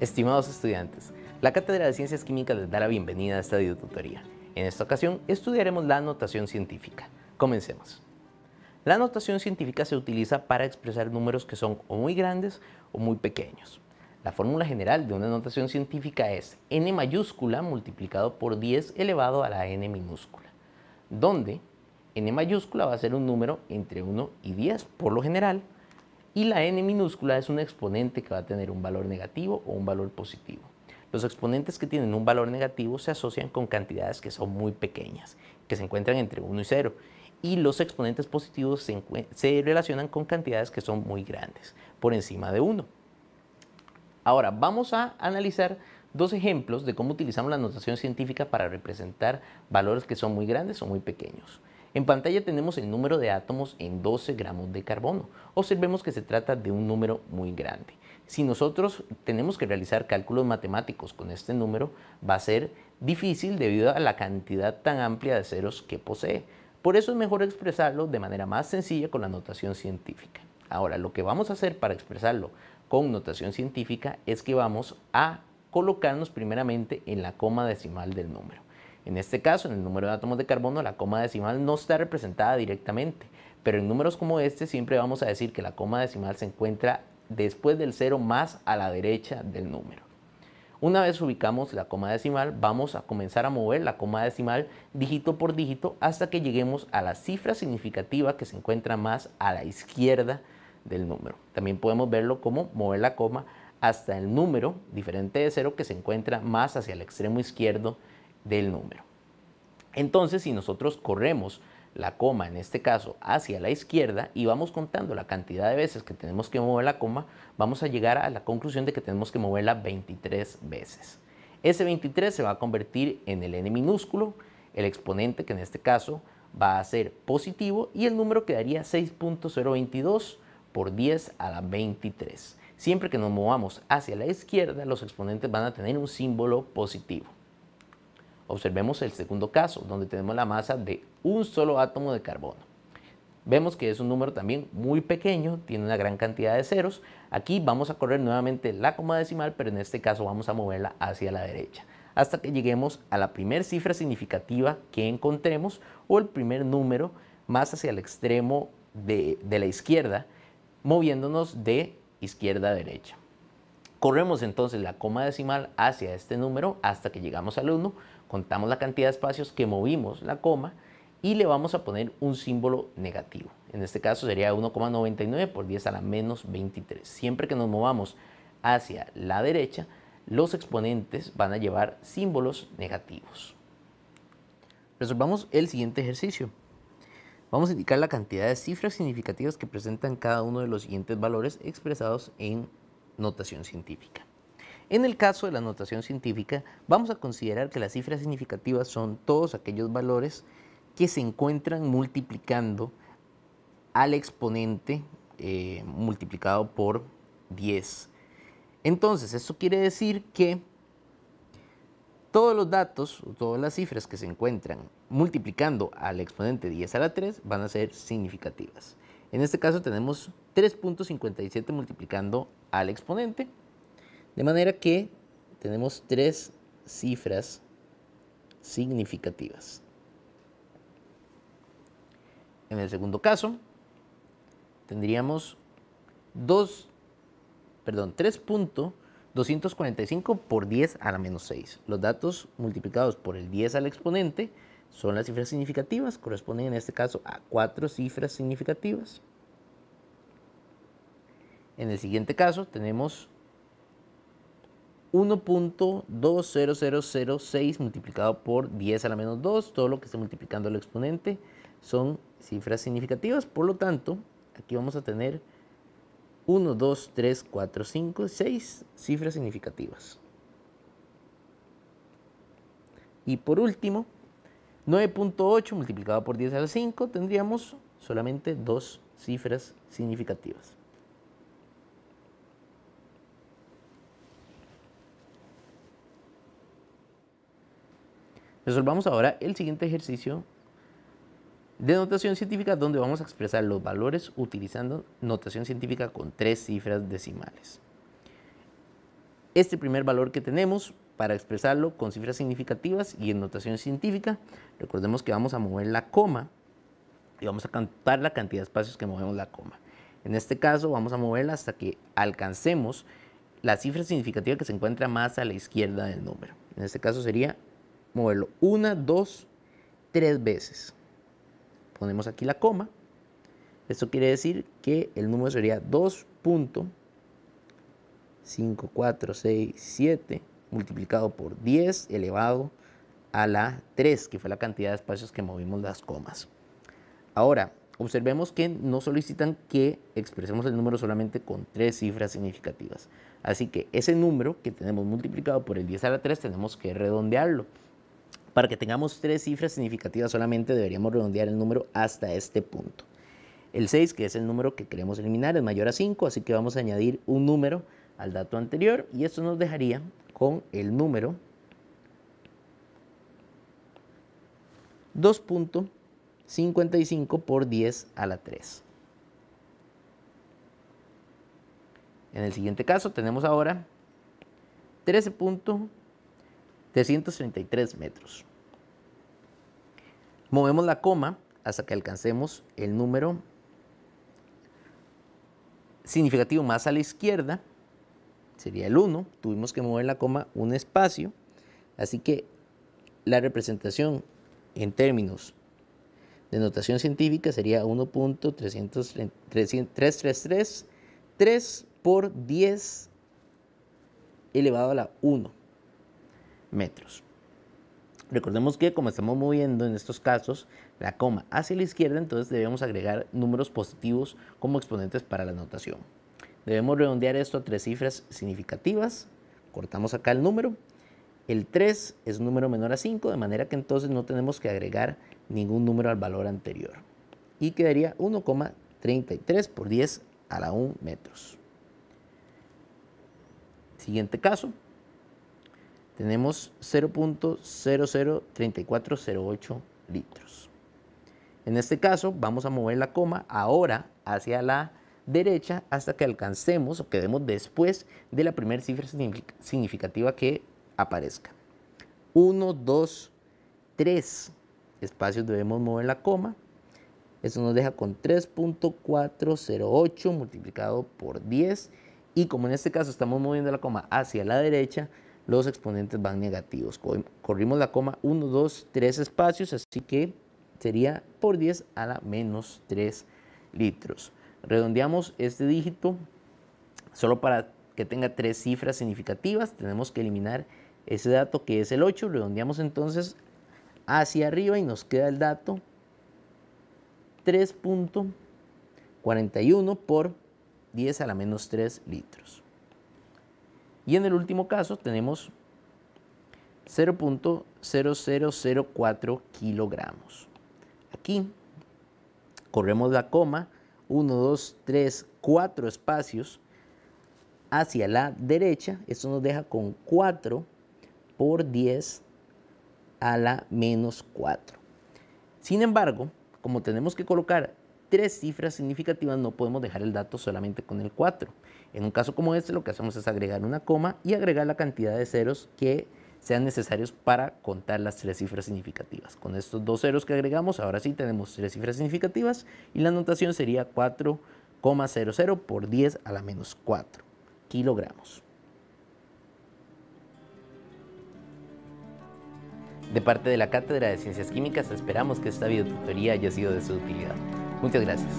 Estimados estudiantes, la Cátedra de Ciencias Químicas les da la bienvenida a esta videotutoría. En esta ocasión estudiaremos la notación científica. Comencemos. La notación científica se utiliza para expresar números que son o muy grandes o muy pequeños. La fórmula general de una notación científica es n mayúscula multiplicado por 10 elevado a la n minúscula, donde n mayúscula va a ser un número entre 1 y 10 por lo general, y la n minúscula es un exponente que va a tener un valor negativo o un valor positivo. Los exponentes que tienen un valor negativo se asocian con cantidades que son muy pequeñas, que se encuentran entre 1 y 0, y los exponentes positivos se, relacionan con cantidades que son muy grandes, por encima de 1. Ahora, vamos a analizar dos ejemplos de cómo utilizamos la notación científica para representar valores que son muy grandes o muy pequeños. En pantalla tenemos el número de átomos en 12 gramos de carbono. Observemos que se trata de un número muy grande. Si nosotros tenemos que realizar cálculos matemáticos con este número, va a ser difícil debido a la cantidad tan amplia de ceros que posee. Por eso es mejor expresarlo de manera más sencilla con la notación científica. Ahora, lo que vamos a hacer para expresarlo con notación científica es que vamos a colocarnos primeramente en la coma decimal del número. En este caso, en el número de átomos de carbono, la coma decimal no está representada directamente, pero en números como este siempre vamos a decir que la coma decimal se encuentra después del cero más a la derecha del número. Una vez ubicamos la coma decimal, vamos a comenzar a mover la coma decimal dígito por dígito hasta que lleguemos a la cifra significativa que se encuentra más a la izquierda del número. También podemos verlo como mover la coma hasta el número diferente de cero que se encuentra más hacia el extremo izquierdo del número. Entonces, si nosotros corremos la coma, en este caso, hacia la izquierda y vamos contando la cantidad de veces que tenemos que mover la coma, vamos a llegar a la conclusión de que tenemos que moverla 23 veces. Ese 23 se va a convertir en el n minúsculo, el exponente que en este caso va a ser positivo y el número quedaría 6.022 por 10 a la 23. Siempre que nos movamos hacia la izquierda, los exponentes van a tener un símbolo positivo. Observemos el segundo caso, donde tenemos la masa de un solo átomo de carbono. Vemos que es un número también muy pequeño, tiene una gran cantidad de ceros. Aquí vamos a correr nuevamente la coma decimal, pero en este caso vamos a moverla hacia la derecha, hasta que lleguemos a la primera cifra significativa que encontremos o el primer número más hacia el extremo de, de la izquierda, moviéndonos de izquierda a derecha. Corremos entonces la coma decimal hacia este número hasta que llegamos al 1, contamos la cantidad de espacios que movimos la coma y le vamos a poner un símbolo negativo. En este caso sería 1,99 por 10 a la menos 23. Siempre que nos movamos hacia la derecha, los exponentes van a llevar símbolos negativos. Resolvamos el siguiente ejercicio. Vamos a indicar la cantidad de cifras significativas que presentan cada uno de los siguientes valores expresados en notación científica. En el caso de la notación científica, vamos a considerar que las cifras significativas son todos aquellos valores que se encuentran multiplicando al exponente eh, multiplicado por 10. Entonces, eso quiere decir que todos los datos, todas las cifras que se encuentran multiplicando al exponente 10 a la 3 van a ser significativas. En este caso tenemos 3.57 multiplicando al exponente. De manera que tenemos tres cifras significativas. En el segundo caso, tendríamos 2, perdón, 3.245 por 10 a la menos 6. Los datos multiplicados por el 10 al exponente son las cifras significativas, corresponden en este caso a cuatro cifras significativas. En el siguiente caso tenemos 1.20006 multiplicado por 10 a la menos 2, todo lo que está multiplicando el exponente son cifras significativas, por lo tanto, aquí vamos a tener 1, 2, 3, 4, 5, 6 cifras significativas. Y por último, 9.8 multiplicado por 10 a la 5 tendríamos solamente dos cifras significativas. Resolvamos ahora el siguiente ejercicio de notación científica donde vamos a expresar los valores utilizando notación científica con tres cifras decimales. Este primer valor que tenemos para expresarlo con cifras significativas y en notación científica. Recordemos que vamos a mover la coma y vamos a contar la cantidad de espacios que movemos la coma. En este caso vamos a moverla hasta que alcancemos la cifra significativa que se encuentra más a la izquierda del número. En este caso sería moverlo una, dos, tres veces. Ponemos aquí la coma. Esto quiere decir que el número sería 2.5467 multiplicado por 10 elevado a la 3, que fue la cantidad de espacios que movimos las comas. Ahora, observemos que no solicitan que expresemos el número solamente con tres cifras significativas. Así que ese número que tenemos multiplicado por el 10 a la 3 tenemos que redondearlo. Para que tengamos tres cifras significativas solamente deberíamos redondear el número hasta este punto. El 6, que es el número que queremos eliminar, es mayor a 5, así que vamos a añadir un número al dato anterior y esto nos dejaría con el número 2.55 por 10 a la 3. En el siguiente caso tenemos ahora 13.333 metros. Movemos la coma hasta que alcancemos el número significativo más a la izquierda sería el 1, tuvimos que mover la coma un espacio, así que la representación en términos de notación científica sería 1.3333 por 10 elevado a la 1 metros. Recordemos que como estamos moviendo en estos casos la coma hacia la izquierda, entonces debemos agregar números positivos como exponentes para la notación. Debemos redondear esto a tres cifras significativas. Cortamos acá el número. El 3 es un número menor a 5, de manera que entonces no tenemos que agregar ningún número al valor anterior. Y quedaría 1,33 por 10 a la 1 metros. Siguiente caso. Tenemos 0.003408 litros. En este caso vamos a mover la coma ahora hacia la derecha hasta que alcancemos o quedemos después de la primera cifra significativa que aparezca. 1, 2, 3 espacios debemos mover la coma. Eso nos deja con 3.408 multiplicado por 10. Y como en este caso estamos moviendo la coma hacia la derecha, los exponentes van negativos. Corrimos la coma 1, 2, 3 espacios, así que sería por 10 a la menos 3 litros. Redondeamos este dígito solo para que tenga tres cifras significativas. Tenemos que eliminar ese dato que es el 8. Redondeamos entonces hacia arriba y nos queda el dato 3.41 por 10 a la menos 3 litros. Y en el último caso tenemos 0.0004 kilogramos. Aquí corremos la coma 1, 2, 3, 4 espacios hacia la derecha. Esto nos deja con 4 por 10 a la menos 4. Sin embargo, como tenemos que colocar tres cifras significativas, no podemos dejar el dato solamente con el 4. En un caso como este, lo que hacemos es agregar una coma y agregar la cantidad de ceros que sean necesarios para contar las tres cifras significativas. Con estos dos ceros que agregamos, ahora sí tenemos tres cifras significativas y la anotación sería 4,00 por 10 a la menos 4 kilogramos. De parte de la Cátedra de Ciencias Químicas esperamos que esta videotutoría haya sido de su utilidad. Muchas gracias.